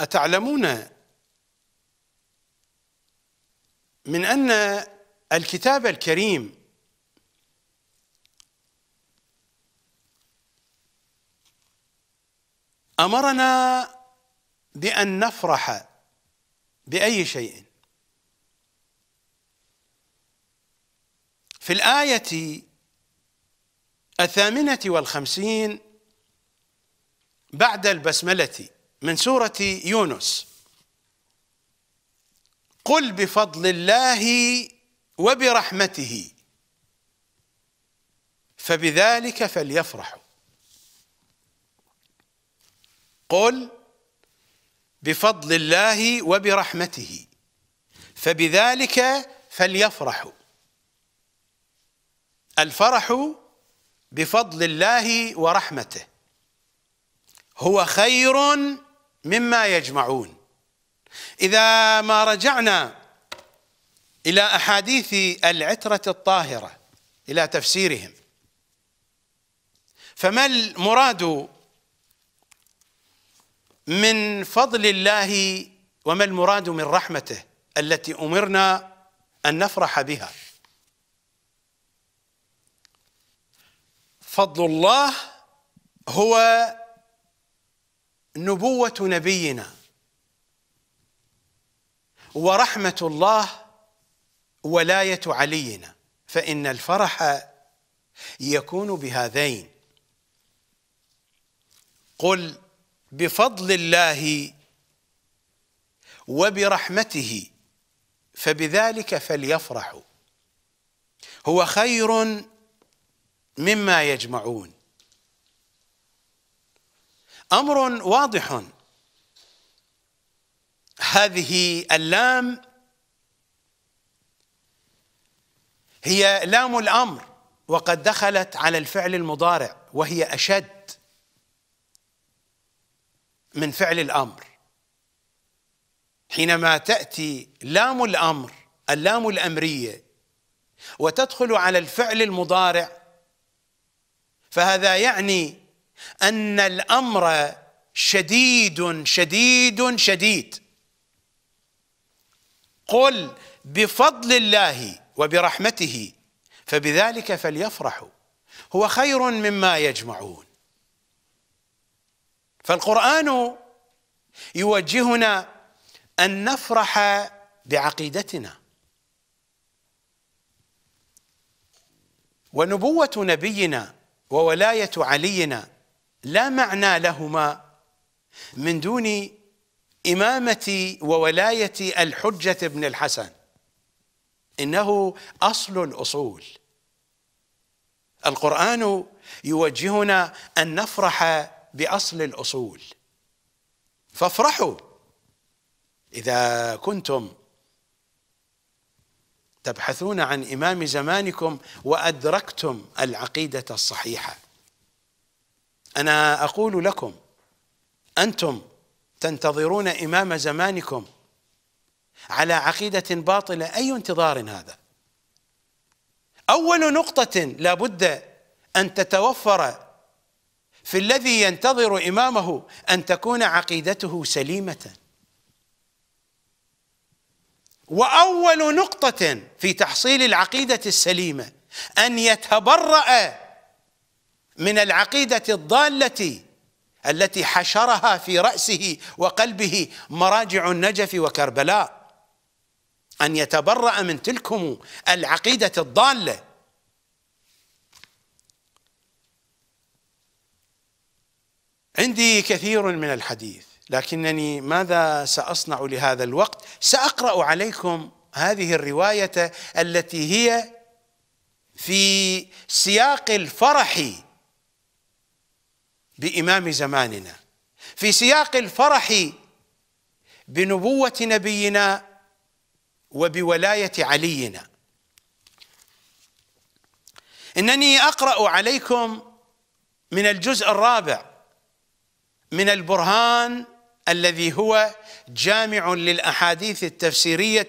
أتعلمون من أن الكتاب الكريم أمرنا بأن نفرح بأي شيء في الآية الثامنة والخمسين بعد البسملة من سورة يونس قل بفضل الله وبرحمته فبذلك فليفرحوا قل بفضل الله وبرحمته فبذلك فليفرحوا الفرح بفضل الله ورحمته هو خير مما يجمعون إذا ما رجعنا إلى أحاديث العترة الطاهرة إلى تفسيرهم فما المراد من فضل الله وما المراد من رحمته التي أمرنا أن نفرح بها فضل الله هو نبوة نبينا ورحمة الله ولاية علينا فإن الفرح يكون بهذين قل بفضل الله وبرحمته فبذلك فليفرحوا هو خير مما يجمعون امر واضح هذه اللام هي لام الامر وقد دخلت على الفعل المضارع وهي اشد من فعل الامر حينما تاتي لام الامر اللام الامريه وتدخل على الفعل المضارع فهذا يعني ان الامر شديد شديد شديد قل بفضل الله وبرحمته فبذلك فليفرحوا هو خير مما يجمعون فالقران يوجهنا ان نفرح بعقيدتنا ونبوه نبينا وولايه علينا لا معنى لهما من دون إمامة وولاية الحجة بن الحسن إنه أصل الأصول القرآن يوجهنا أن نفرح بأصل الأصول فافرحوا إذا كنتم تبحثون عن إمام زمانكم وأدركتم العقيدة الصحيحة انا اقول لكم انتم تنتظرون امام زمانكم على عقيده باطله اي انتظار هذا اول نقطه لابد ان تتوفر في الذي ينتظر امامه ان تكون عقيدته سليمه واول نقطه في تحصيل العقيده السليمه ان يتبرأ من العقيدة الضالة التي حشرها في رأسه وقلبه مراجع النجف وكربلاء أن يتبرأ من تلكم العقيدة الضالة عندي كثير من الحديث لكنني ماذا سأصنع لهذا الوقت سأقرأ عليكم هذه الرواية التي هي في سياق الفرح بامام زماننا في سياق الفرح بنبوه نبينا وبولايه علينا انني اقرا عليكم من الجزء الرابع من البرهان الذي هو جامع للاحاديث التفسيريه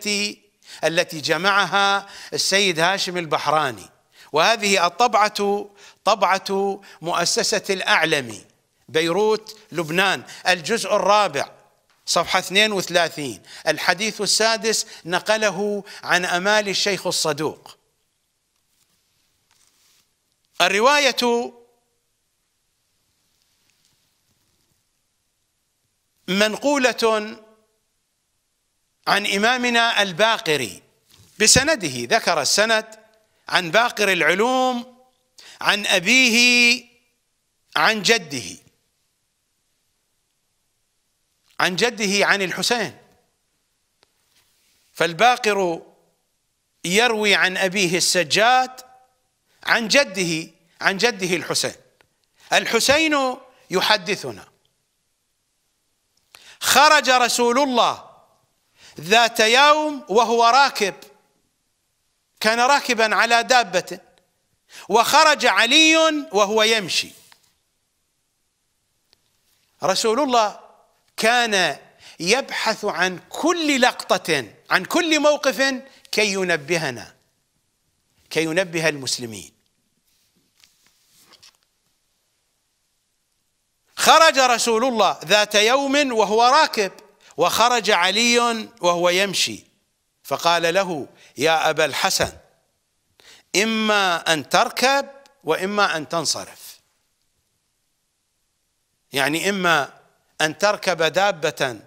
التي جمعها السيد هاشم البحراني وهذه الطبعه طبعة مؤسسة الأعلمي بيروت لبنان الجزء الرابع صفحة 32 الحديث السادس نقله عن أمال الشيخ الصدوق الرواية منقولة عن إمامنا الباقري بسنده ذكر السند عن باقر العلوم عن أبيه عن جده عن جده عن الحسين فالباقر يروي عن أبيه السجاد عن جده عن جده الحسين الحسين يحدثنا خرج رسول الله ذات يوم وهو راكب كان راكبا على دابته وخرج علي وهو يمشي رسول الله كان يبحث عن كل لقطة عن كل موقف كي ينبهنا كي ينبه المسلمين خرج رسول الله ذات يوم وهو راكب وخرج علي وهو يمشي فقال له يا أبا الحسن إما أن تركب وإما أن تنصرف يعني إما أن تركب دابة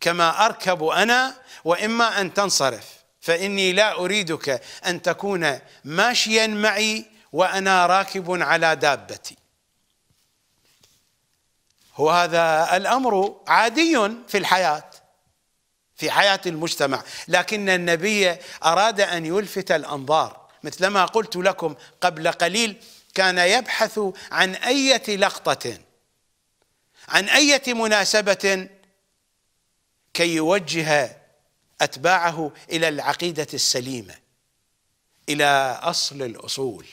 كما أركب أنا وإما أن تنصرف فإني لا أريدك أن تكون ماشيا معي وأنا راكب على دابتي وهذا الأمر عادي في الحياة في حياة المجتمع لكن النبي أراد أن يلفت الأنظار مثلما قلت لكم قبل قليل كان يبحث عن أية لقطة عن أية مناسبة كي يوجه أتباعه إلى العقيدة السليمة إلى أصل الأصول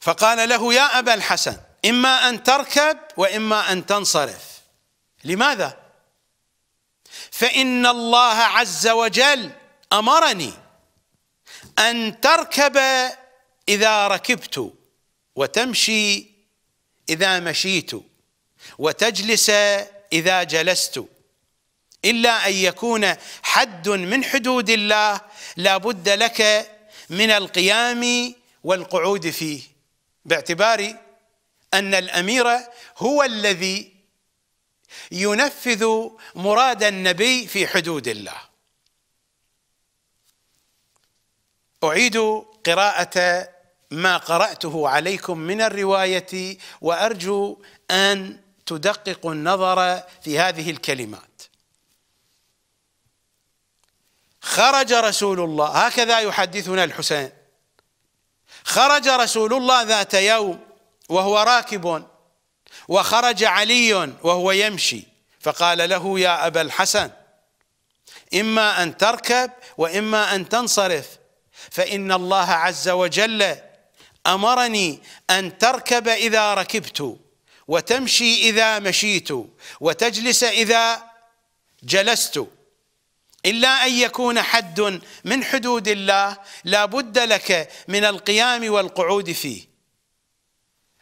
فقال له يا أبا الحسن إما أن تركب وإما أن تنصرف لماذا؟ فإن الله عز وجل أمرني أن تركب إذا ركبت وتمشي إذا مشيت وتجلس إذا جلست إلا أن يكون حد من حدود الله لا بد لك من القيام والقعود فيه باعتبار أن الأمير هو الذي ينفذ مراد النبي في حدود الله أعيد قراءة ما قرأته عليكم من الرواية وأرجو أن تدققوا النظر في هذه الكلمات خرج رسول الله هكذا يحدثنا الحسين خرج رسول الله ذات يوم وهو راكب وخرج علي وهو يمشي فقال له يا أبا الحسن إما أن تركب وإما أن تنصرف فإن الله عز وجل أمرني أن تركب إذا ركبت وتمشي إذا مشيت وتجلس إذا جلست إلا أن يكون حد من حدود الله لا بد لك من القيام والقعود فيه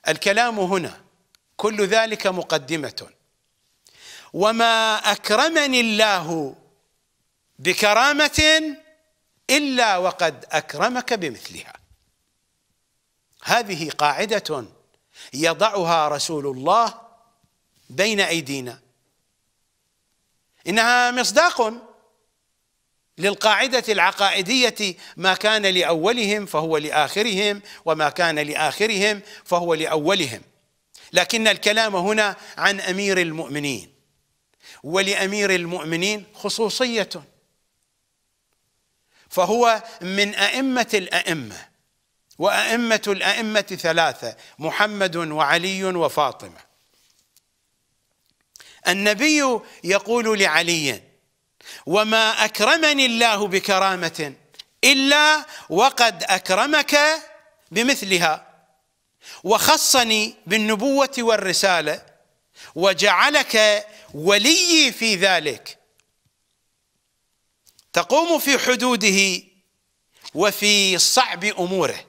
الكلام هنا كل ذلك مقدمة وما أكرمني الله بكرامة إلا وقد أكرمك بمثلها هذه قاعدة يضعها رسول الله بين أيدينا إنها مصداق للقاعدة العقائدية ما كان لأولهم فهو لآخرهم وما كان لآخرهم فهو لأولهم لكن الكلام هنا عن أمير المؤمنين ولأمير المؤمنين خصوصية فهو من أئمة الأئمة وأئمة الأئمة ثلاثة محمد وعلي وفاطمة النبي يقول لعلي وما اكرمني الله بكرامه الا وقد اكرمك بمثلها وخصني بالنبوه والرساله وجعلك وليي في ذلك تقوم في حدوده وفي صعب اموره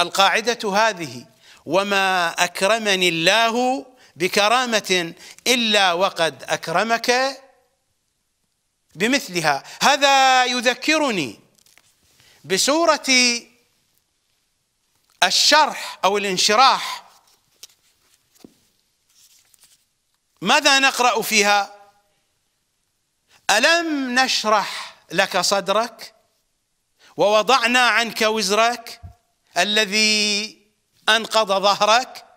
القاعده هذه وما اكرمني الله بكرامة إلا وقد أكرمك بمثلها هذا يذكرني بسورة الشرح أو الانشراح ماذا نقرأ فيها ألم نشرح لك صدرك ووضعنا عنك وزرك الذي أنقض ظهرك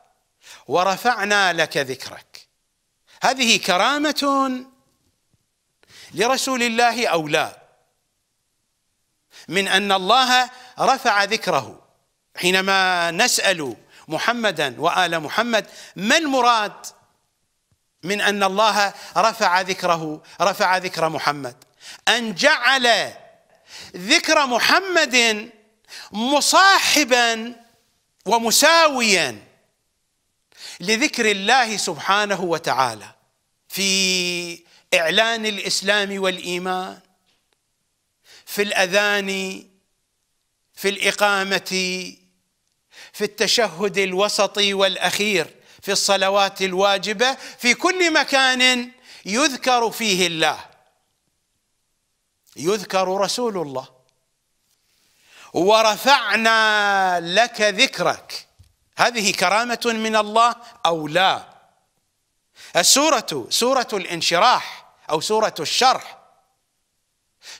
ورفعنا لك ذكرك هذه كرامه لرسول الله او لا من ان الله رفع ذكره حينما نسال محمدا وال محمد ما المراد من ان الله رفع ذكره رفع ذكر محمد ان جعل ذكر محمد مصاحبا ومساويا لذكر الله سبحانه وتعالى في اعلان الاسلام والايمان في الاذان في الاقامه في التشهد الوسطي والاخير في الصلوات الواجبه في كل مكان يذكر فيه الله يذكر رسول الله ورفعنا لك ذكرك هذه كرامة من الله أو لا السورة سورة الانشراح أو سورة الشرح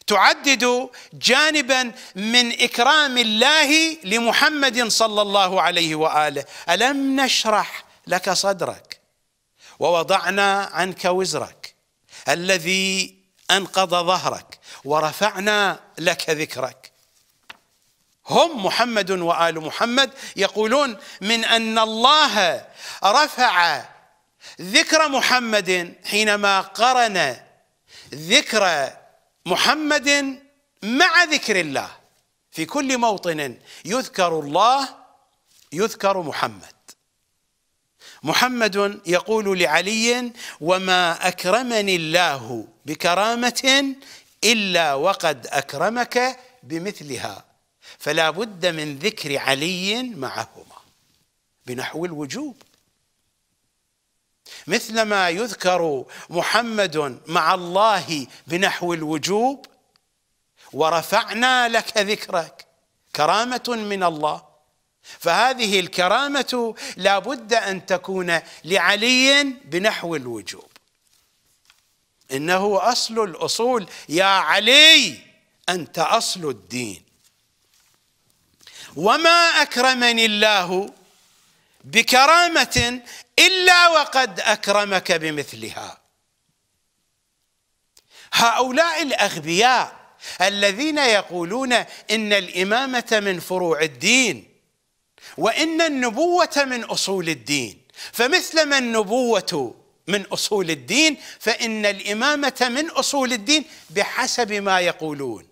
تعدد جانبا من إكرام الله لمحمد صلى الله عليه وآله ألم نشرح لك صدرك ووضعنا عنك وزرك الذي أنقض ظهرك ورفعنا لك ذكرك هم محمد وال محمد يقولون من ان الله رفع ذكر محمد حينما قرن ذكر محمد مع ذكر الله في كل موطن يذكر الله يذكر محمد محمد يقول لعلي وما اكرمني الله بكرامه الا وقد اكرمك بمثلها فلا بد من ذكر علي معهما بنحو الوجوب مثلما يذكر محمد مع الله بنحو الوجوب ورفعنا لك ذكرك كرامة من الله فهذه الكرامة لا بد أن تكون لعلي بنحو الوجوب إنه أصل الأصول يا علي أنت أصل الدين وما اكرمني الله بكرامه الا وقد اكرمك بمثلها هؤلاء الاغبياء الذين يقولون ان الامامه من فروع الدين وان النبوه من اصول الدين فمثلما النبوه من اصول الدين فان الامامه من اصول الدين بحسب ما يقولون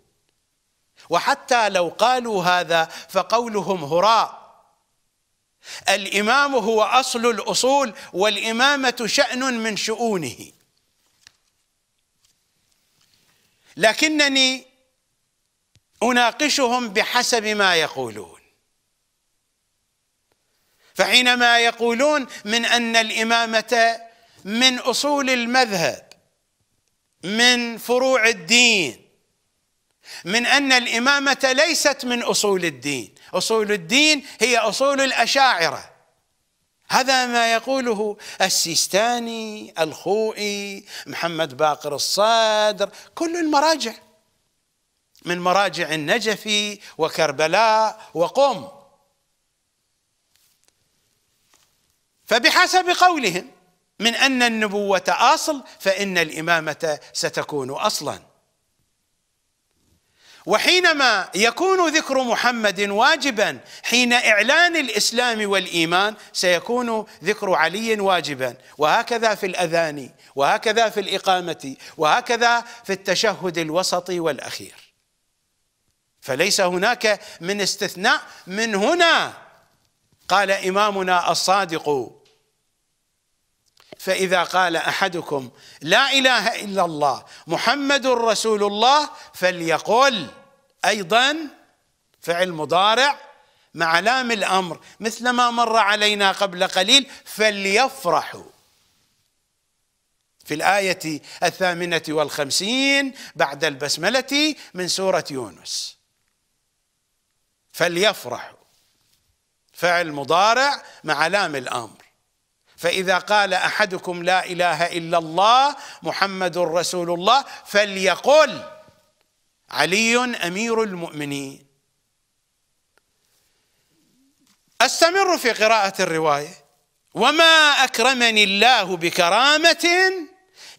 وحتى لو قالوا هذا فقولهم هراء الامام هو اصل الاصول والامامه شان من شؤونه لكنني اناقشهم بحسب ما يقولون فحينما يقولون من ان الامامه من اصول المذهب من فروع الدين من ان الامامه ليست من اصول الدين، اصول الدين هي اصول الاشاعره. هذا ما يقوله السيستاني، الخوئي، محمد باقر الصدر، كل المراجع. من مراجع النجفي وكربلاء وقم. فبحسب قولهم من ان النبوه اصل فان الامامه ستكون اصلا. وحينما يكون ذكر محمد واجبا حين اعلان الاسلام والايمان سيكون ذكر علي واجبا وهكذا في الاذان وهكذا في الاقامه وهكذا في التشهد الوسطي والاخير فليس هناك من استثناء من هنا قال امامنا الصادق فإذا قال أحدكم لا إله إلا الله محمد رسول الله فليقل أيضا فعل مضارع مع لام الأمر مثل ما مر علينا قبل قليل فليفرحوا في الآية الثامنة والخمسين بعد البسملة من سورة يونس فليفرحوا فعل مضارع مع لام الأمر فاذا قال احدكم لا اله الا الله محمد رسول الله فليقل علي امير المؤمنين استمر في قراءه الروايه وما اكرمني الله بكرامه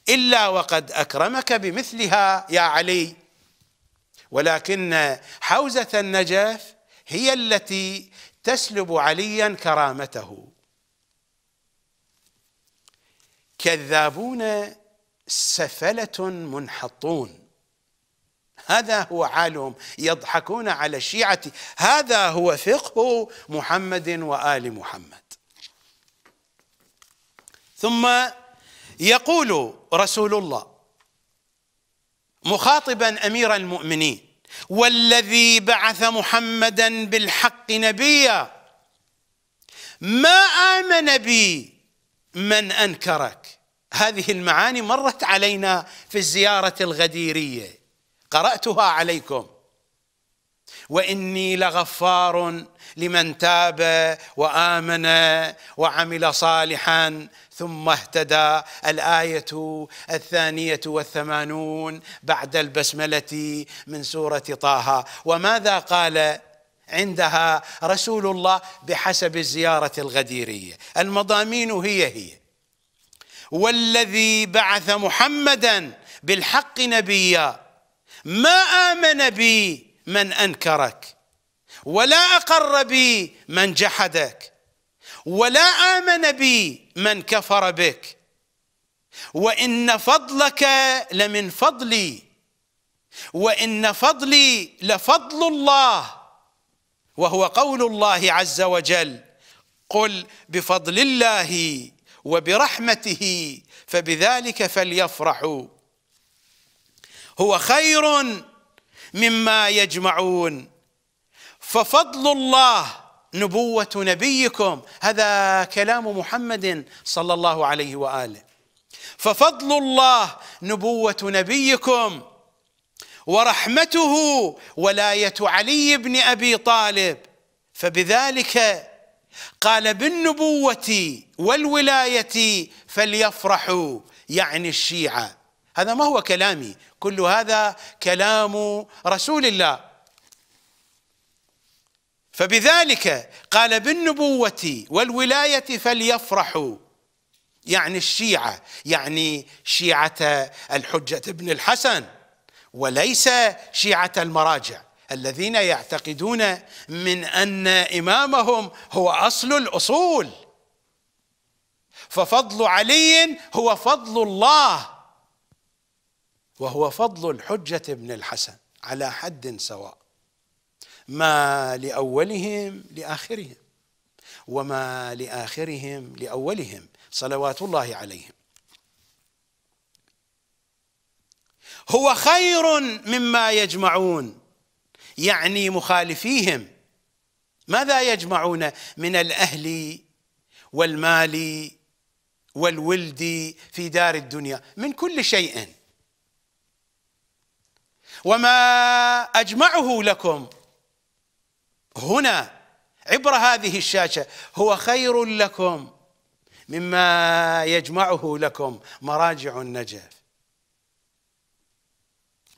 الا وقد اكرمك بمثلها يا علي ولكن حوزه النجف هي التي تسلب عليا كرامته كذابون سفلة منحطون هذا هو حالهم يضحكون على الشيعة هذا هو فقه محمد وآل محمد ثم يقول رسول الله مخاطبا أمير المؤمنين والذي بعث محمدا بالحق نبيا ما آمن بي من انكرك هذه المعاني مرت علينا في الزياره الغديريه قراتها عليكم واني لغفار لمن تاب وامن وعمل صالحا ثم اهتدى الايه الثانيه والثمانون بعد البسمله من سوره طه وماذا قال عندها رسول الله بحسب الزيارة الغديرية المضامين هي هي والذي بعث محمدا بالحق نبيا ما آمن بي من أنكرك ولا أقر بي من جحدك ولا آمن بي من كفر بك وإن فضلك لمن فضلي وإن فضلي لفضل الله وهو قول الله عز وجل قل بفضل الله وبرحمته فبذلك فليفرحوا هو خير مما يجمعون ففضل الله نبوة نبيكم هذا كلام محمد صلى الله عليه وآله ففضل الله نبوة نبيكم ورحمته ولايه علي بن ابي طالب فبذلك قال بالنبوه والولايه فليفرحوا يعني الشيعه هذا ما هو كلامي كل هذا كلام رسول الله فبذلك قال بالنبوة والولاية فليفرحوا يعني الشيعة يعني شيعة الحجة بن الحسن وليس شيعة المراجع الذين يعتقدون من أن إمامهم هو أصل الأصول ففضل علي هو فضل الله وهو فضل الحجة بن الحسن على حد سواء ما لأولهم لآخرهم وما لآخرهم لأولهم صلوات الله عليهم هو خير مما يجمعون يعني مخالفيهم ماذا يجمعون من الاهل والمال والولد في دار الدنيا من كل شيء وما اجمعه لكم هنا عبر هذه الشاشه هو خير لكم مما يجمعه لكم مراجع النجف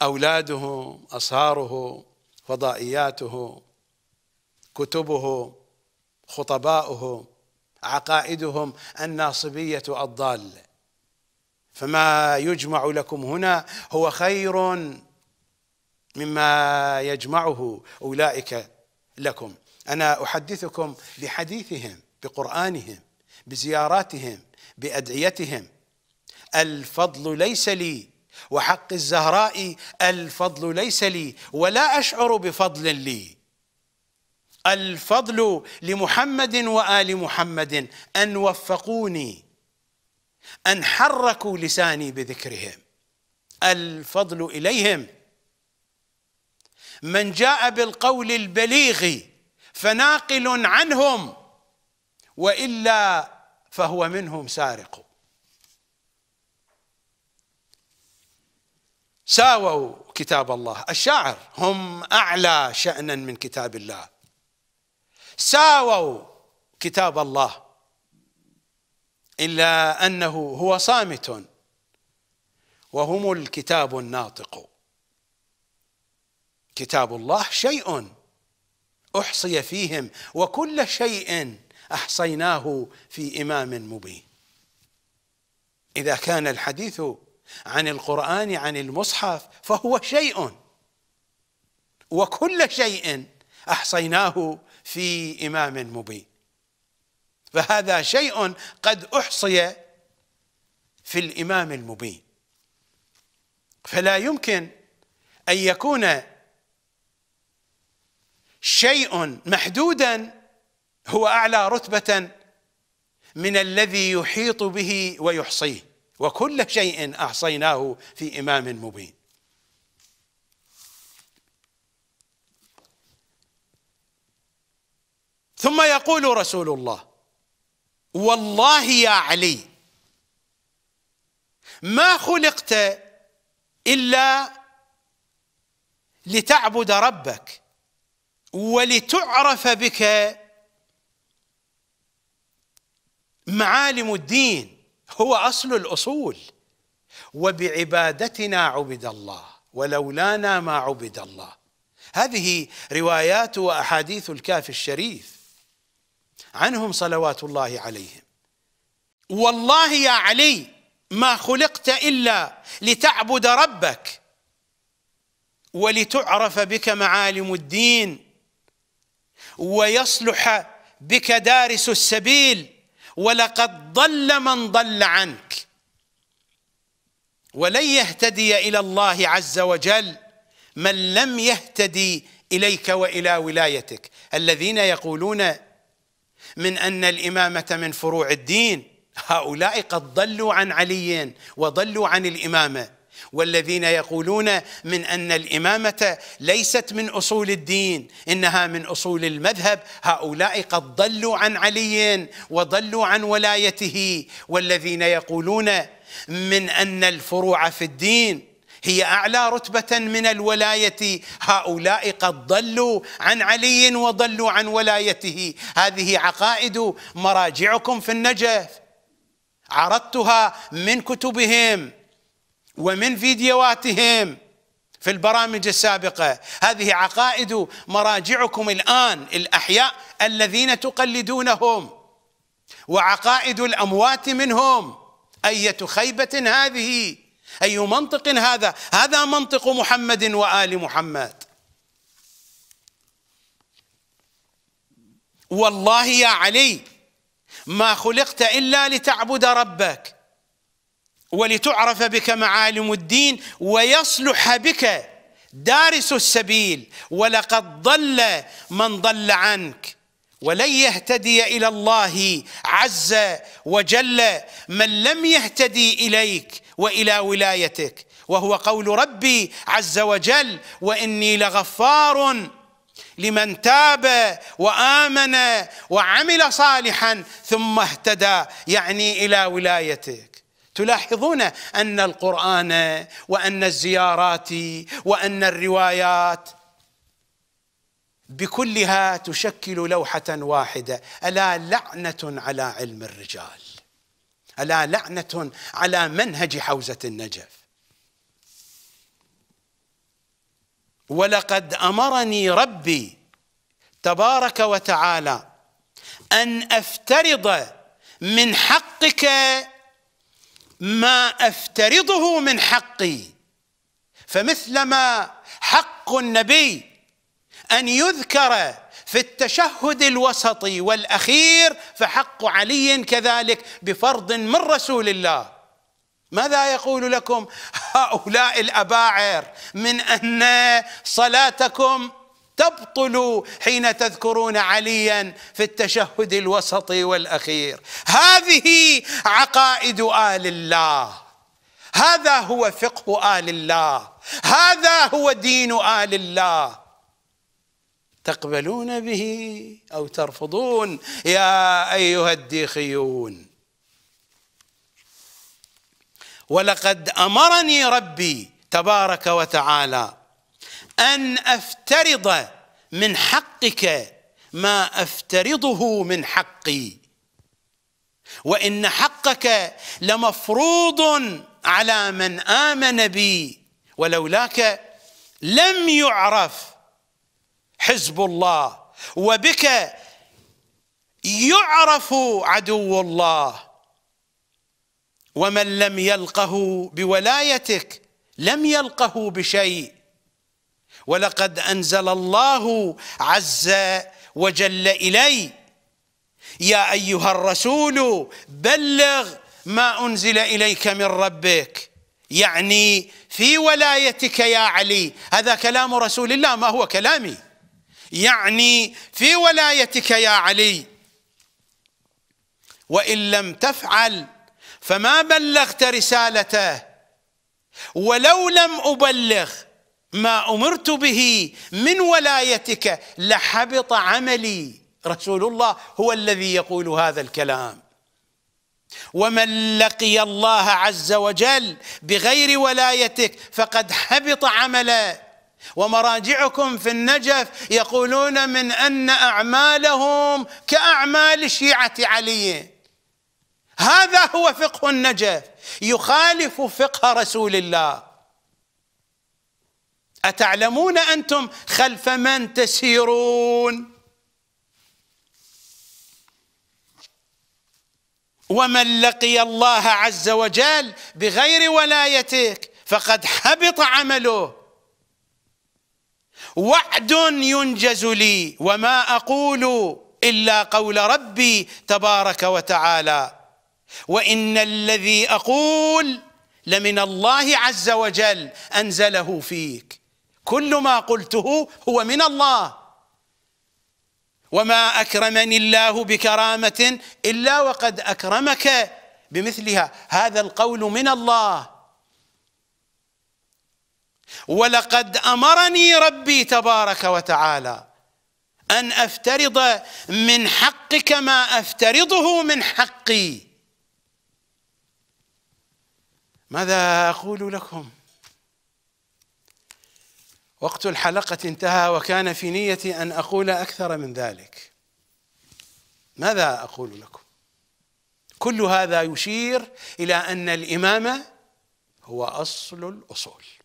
أولاده أصهاره فضائياته كتبه خطباؤه عقائدهم الناصبية الضال فما يجمع لكم هنا هو خير مما يجمعه أولئك لكم أنا أحدثكم بحديثهم بقرآنهم بزياراتهم بأدعيتهم الفضل ليس لي وحق الزهراء الفضل ليس لي ولا أشعر بفضل لي الفضل لمحمد وآل محمد أن وفقوني أن حركوا لساني بذكرهم الفضل إليهم من جاء بالقول البليغ فناقل عنهم وإلا فهو منهم سارق ساووا كتاب الله الشاعر هم أعلى شأنا من كتاب الله ساووا كتاب الله إلا أنه هو صامت وهم الكتاب الناطق كتاب الله شيء أحصي فيهم وكل شيء أحصيناه في إمام مبين إذا كان الحديث عن القرآن عن المصحف فهو شيء وكل شيء أحصيناه في إمام مبين فهذا شيء قد أحصي في الإمام المبين فلا يمكن أن يكون شيء محدودا هو أعلى رتبة من الذي يحيط به ويحصيه وكل شيء احصيناه في امام مبين ثم يقول رسول الله والله يا علي ما خلقت الا لتعبد ربك ولتعرف بك معالم الدين هو اصل الاصول وبعبادتنا عبد الله ولولانا ما عبد الله هذه روايات واحاديث الكافي الشريف عنهم صلوات الله عليهم والله يا علي ما خلقت الا لتعبد ربك ولتعرف بك معالم الدين ويصلح بك دارس السبيل ولقد ضل من ضل عنك ولن يهتدي الى الله عز وجل من لم يهتدي اليك والى ولايتك الذين يقولون من ان الامامه من فروع الدين هؤلاء قد ضلوا عن علي وضلوا عن الامامه والذين يقولون من ان الامامه ليست من اصول الدين انها من اصول المذهب هؤلاء قد ضلوا عن علي وضلوا عن ولايته والذين يقولون من ان الفروع في الدين هي اعلى رتبه من الولايه هؤلاء قد ضلوا عن علي وضلوا عن ولايته هذه عقائد مراجعكم في النجف عرضتها من كتبهم ومن فيديوهاتهم في البرامج السابقة هذه عقائد مراجعكم الآن الأحياء الذين تقلدونهم وعقائد الأموات منهم أية خيبة هذه أي منطق هذا هذا منطق محمد وآل محمد والله يا علي ما خلقت إلا لتعبد ربك ولتعرف بك معالم الدين ويصلح بك دارس السبيل ولقد ضل من ضل عنك ولن يهتدي الى الله عز وجل من لم يهتدي اليك والى ولايتك وهو قول ربي عز وجل واني لغفار لمن تاب وامن وعمل صالحا ثم اهتدى يعني الى ولايتك تلاحظون ان القران وان الزيارات وان الروايات بكلها تشكل لوحه واحده الا لعنه على علم الرجال الا لعنه على منهج حوزه النجف ولقد امرني ربي تبارك وتعالى ان افترض من حقك ما افترضه من حقي فمثلما حق النبي ان يذكر في التشهد الوسطي والاخير فحق علي كذلك بفرض من رسول الله ماذا يقول لكم هؤلاء الاباعر من ان صلاتكم تبطل حين تذكرون عليا في التشهد الوسطي والاخير هذه عقائد ال الله هذا هو فقه ال الله هذا هو دين ال الله تقبلون به او ترفضون يا ايها الديخيون ولقد امرني ربي تبارك وتعالى أن أفترض من حقك ما أفترضه من حقي وإن حقك لمفروض على من آمن بي ولولاك لم يعرف حزب الله وبك يعرف عدو الله ومن لم يلقه بولايتك لم يلقه بشيء ولقد أنزل الله عز وجل إلي يا أيها الرسول بلغ ما أنزل إليك من ربك يعني في ولايتك يا علي هذا كلام رسول الله ما هو كلامي يعني في ولايتك يا علي وإن لم تفعل فما بلغت رسالته ولو لم أبلغ ما امرت به من ولايتك لحبط عملي رسول الله هو الذي يقول هذا الكلام ومن لقي الله عز وجل بغير ولايتك فقد حبط عمله ومراجعكم في النجف يقولون من ان اعمالهم كاعمال شيعه علي هذا هو فقه النجف يخالف فقه رسول الله أتعلمون أنتم خلف من تسيرون ومن لقي الله عز وجل بغير ولايتك فقد حبط عمله وعد ينجز لي وما أقول إلا قول ربي تبارك وتعالى وإن الذي أقول لمن الله عز وجل أنزله فيك كل ما قلته هو من الله وما اكرمني الله بكرامه الا وقد اكرمك بمثلها هذا القول من الله ولقد امرني ربي تبارك وتعالى ان افترض من حقك ما افترضه من حقي ماذا اقول لكم وقت الحلقة انتهى وكان في نيتي أن أقول أكثر من ذلك ماذا أقول لكم كل هذا يشير إلى أن الإمامة هو أصل الأصول